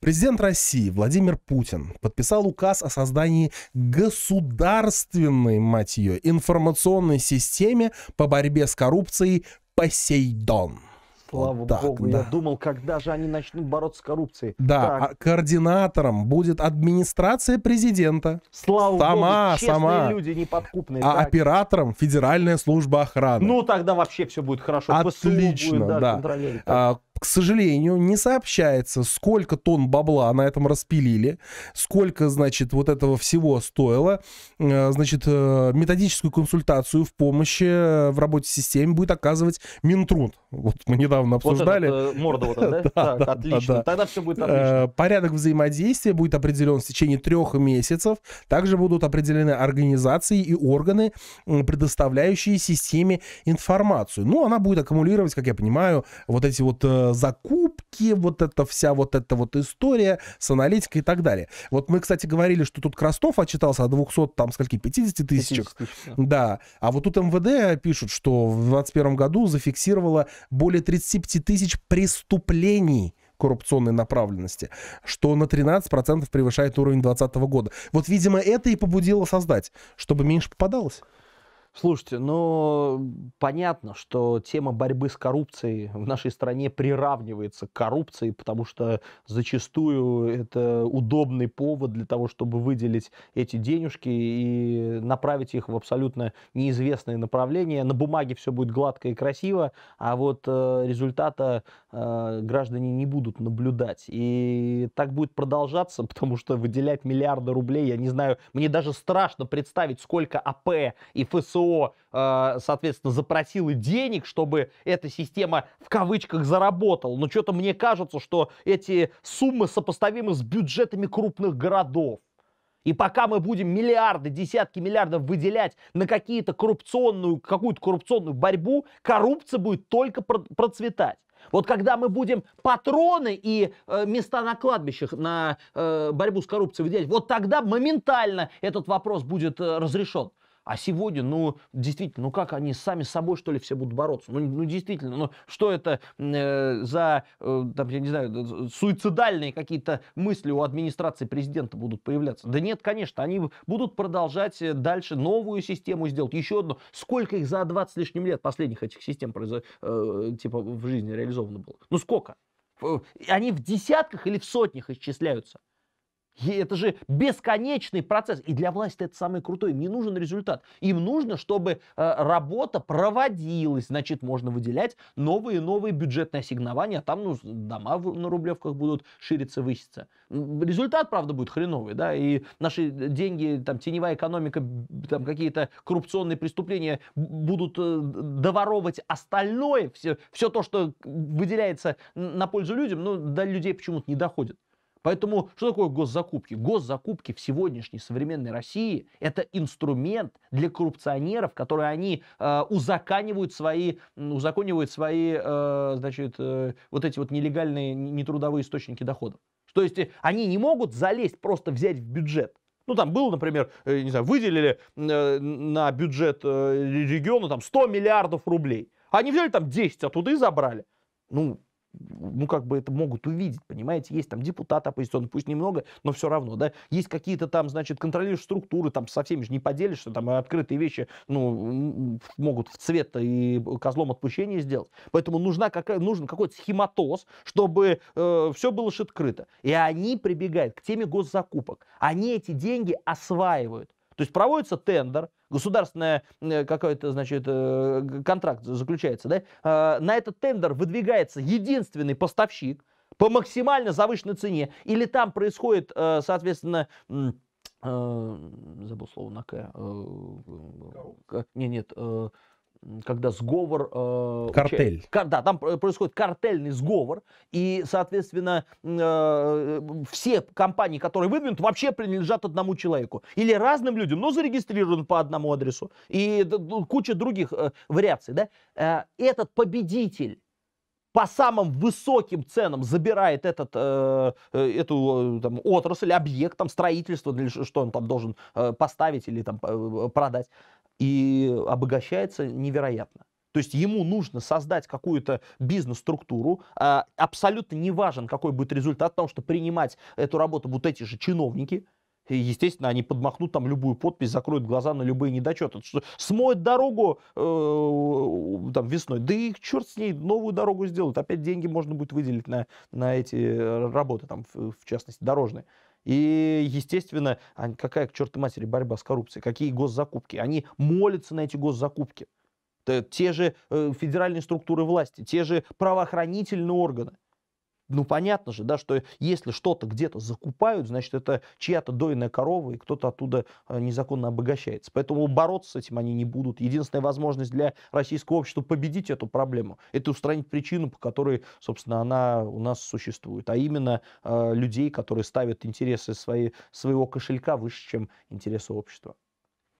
Президент России Владимир Путин подписал указ о создании государственной, мать ее, информационной системе по борьбе с коррупцией «Посейдон». Слава вот так, богу, да. я думал, когда же они начнут бороться с коррупцией. Да, а координатором будет администрация президента. Слава сама, богу, честные сама. люди, неподкупные. А так. оператором Федеральная служба охраны. Ну, тогда вообще все будет хорошо. Отлично, будет, да. да к сожалению, не сообщается, сколько тонн бабла на этом распилили, сколько, значит, вот этого всего стоило. Э, значит, э, методическую консультацию в помощи э, в работе системы будет оказывать Минтруд. Вот мы недавно обсуждали. Вот этот, морда вот эта, да? отлично. Тогда все будет отлично. Порядок взаимодействия будет определен в течение трех месяцев. Также будут определены организации и органы, предоставляющие системе информацию. Ну, она будет аккумулировать, как я понимаю, вот эти вот Э, закупки, вот эта вся вот эта вот история с аналитикой и так далее. Вот мы, кстати, говорили, что тут Краснов отчитался о 200, там, скольки, 50 тысячах. 50 тысяч, да. да. А вот тут МВД пишут, что в 2021 году зафиксировало более 35 тысяч преступлений коррупционной направленности, что на 13% превышает уровень 2020 года. Вот, видимо, это и побудило создать, чтобы меньше попадалось. Слушайте, ну, понятно, что тема борьбы с коррупцией в нашей стране приравнивается к коррупции, потому что зачастую это удобный повод для того, чтобы выделить эти денежки и направить их в абсолютно неизвестное направление. На бумаге все будет гладко и красиво, а вот э, результата э, граждане не будут наблюдать. И так будет продолжаться, потому что выделять миллиарды рублей, я не знаю, мне даже страшно представить, сколько АП и ФСО кто, э, соответственно, запросил денег, чтобы эта система в кавычках заработала. Но что-то мне кажется, что эти суммы сопоставимы с бюджетами крупных городов. И пока мы будем миллиарды, десятки миллиардов выделять на какие-то коррупционную, какую-то коррупционную борьбу, коррупция будет только процветать. Вот когда мы будем патроны и э, места на кладбищах на э, борьбу с коррупцией выделять, вот тогда моментально этот вопрос будет э, разрешен. А сегодня, ну, действительно, ну как они сами с собой, что ли, все будут бороться? Ну, ну действительно, ну что это э, за, э, там, я не знаю, суицидальные какие-то мысли у администрации президента будут появляться? Да нет, конечно, они будут продолжать э, дальше новую систему сделать, еще одну. Сколько их за 20 лишним лет последних этих систем э, типа в жизни реализовано было? Ну сколько? Они в десятках или в сотнях исчисляются. И это же бесконечный процесс. И для власти это самое крутое. Не нужен результат. Им нужно, чтобы э, работа проводилась. Значит, можно выделять новые и новые бюджетные ассигнования. А там ну, дома в, на Рублевках будут шириться, выситься. Результат, правда, будет хреновый. да, И наши деньги, там, теневая экономика, там какие-то коррупционные преступления будут э, доворовывать остальное. Все, все то, что выделяется на пользу людям, ну, до людей почему-то не доходит. Поэтому что такое госзакупки? Госзакупки в сегодняшней современной России – это инструмент для коррупционеров, которые они э, узаканивают свои, узаконивают свои, э, значит, э, вот эти вот нелегальные, нетрудовые источники доходов. То есть э, они не могут залезть, просто взять в бюджет. Ну, там было, например, э, не знаю, выделили э, на бюджет региона там 100 миллиардов рублей. Они взяли там 10 оттуда и забрали. Ну, ну, как бы это могут увидеть, понимаете, есть там депутат оппозиционный пусть немного, но все равно, да, есть какие-то там, значит, контролируешь структуры, там со всеми же не поделишь, что там открытые вещи, ну, могут в цвет и козлом отпущения сделать, поэтому нужна какая, нужен какой-то схематоз, чтобы э, все было шиткрыто, и они прибегают к теме госзакупок, они эти деньги осваивают, то есть проводится тендер, государственная э, какой-то, значит, э, контракт заключается, да? А, на этот тендер выдвигается единственный поставщик по максимально завышенной цене. Или там происходит, э, соответственно, забыл слово на К. Не, нет, когда сговор... Э, Картель. Уча... Кар, да, там происходит картельный сговор, и, соответственно, э, э, все компании, которые выдвинуты, вообще принадлежат одному человеку. Или разным людям, но зарегистрирован по одному адресу. И куча других э, вариаций. Да? Э, этот победитель по самым высоким ценам забирает этот, э, э эту э, там, отрасль, объект, там, строительство, что он там должен э, поставить или там, э, продать, и обогащается невероятно. То есть ему нужно создать какую-то бизнес-структуру. А абсолютно не важен, какой будет результат, потому что принимать эту работу будут эти же чиновники – естественно, они подмахнут там любую подпись, закроют глаза на любые недочеты. Что смоет дорогу э, там, весной. Да и черт с ней, новую дорогу сделают. Опять деньги можно будет выделить на, на эти э, работы, там, в, в частности, дорожные. И, естественно, какая, к черту матери, борьба с коррупцией, какие госзакупки. Они молятся на эти госзакупки. Те же э, федеральные структуры власти, те же правоохранительные органы. Ну, понятно же, да, что если что-то где-то закупают, значит, это чья-то дойная корова, и кто-то оттуда э, незаконно обогащается. Поэтому бороться с этим они не будут. Единственная возможность для российского общества победить эту проблему, это устранить причину, по которой, собственно, она у нас существует. А именно э, людей, которые ставят интересы свои, своего кошелька выше, чем интересы общества.